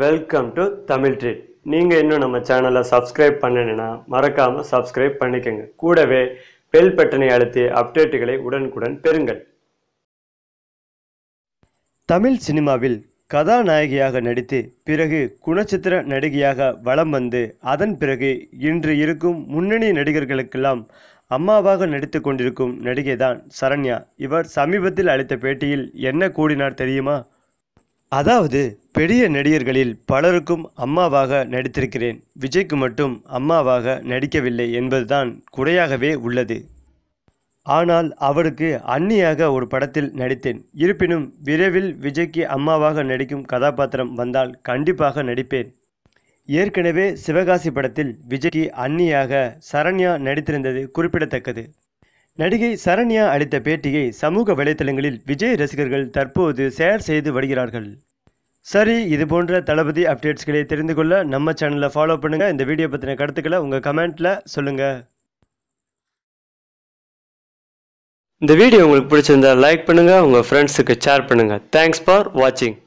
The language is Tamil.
வெல்கம் டு தமிழ் ட்ரீட் நீங்கள் இன்னும் நம்ம சேனலை சப்ஸ்கிரைப் பண்ணணுன்னா மறக்காமல் சப்ஸ்கிரைப் பண்ணிக்கோங்க கூடவே பெல் பட்டனை அழுத்தி அப்டேட்டுகளை உடனுக்குடன் பெறுங்கள் தமிழ் சினிமாவில் கதாநாயகியாக நடித்து பிறகு குணச்சித்திர நடிகையாக வலம் வந்து அதன் பிறகு இன்று இருக்கும் முன்னணி நடிகர்களுக்கெல்லாம் அம்மாவாக நடித்து கொண்டிருக்கும் நடிகை தான் சரண்யா இவர் சமீபத்தில் அளித்த பேட்டியில் என்ன கூடினார் தெரியுமா அதாவது பெரிய நடிகர்களில் பலருக்கும் அம்மாவாக நடித்திருக்கிறேன் விஜய்க்கு மட்டும் அம்மாவாக நடிக்கவில்லை என்பதுதான் குறையாகவே உள்ளது ஆனால் அவருக்கு அன்னியாக ஒரு படத்தில் நடித்தேன் இருப்பினும் விரைவில் விஜய்க்கு அம்மாவாக நடிக்கும் கதாபாத்திரம் வந்தால் கண்டிப்பாக நடிப்பேன் ஏற்கனவே சிவகாசி படத்தில் விஜய்க்கு அன்னியாக சரண்யா நடித்திருந்தது குறிப்பிடத்தக்கது நடிகை சரண்யா அளித்த பேட்டியை சமூக வலைத்தளங்களில் விஜய் ரசிகர்கள் தற்போது ஷேர் செய்து வருகிறார்கள் சரி இது போன்ற தளபதி அப்டேட்ஸ்களை தெரிந்து கொள்ள நம்ம சேனலை ஃபாலோ பண்ணுங்கள் இந்த வீடியோ பற்றின கருத்துக்களை உங்கள் கமெண்ட்டில் சொல்லுங்கள் இந்த வீடியோ உங்களுக்கு பிடிச்சிருந்தா லைக் பண்ணுங்கள் உங்கள் ஃப்ரெண்ட்ஸுக்கு ஷேர் பண்ணுங்கள் தேங்க்ஸ் ஃபார் வாட்சிங்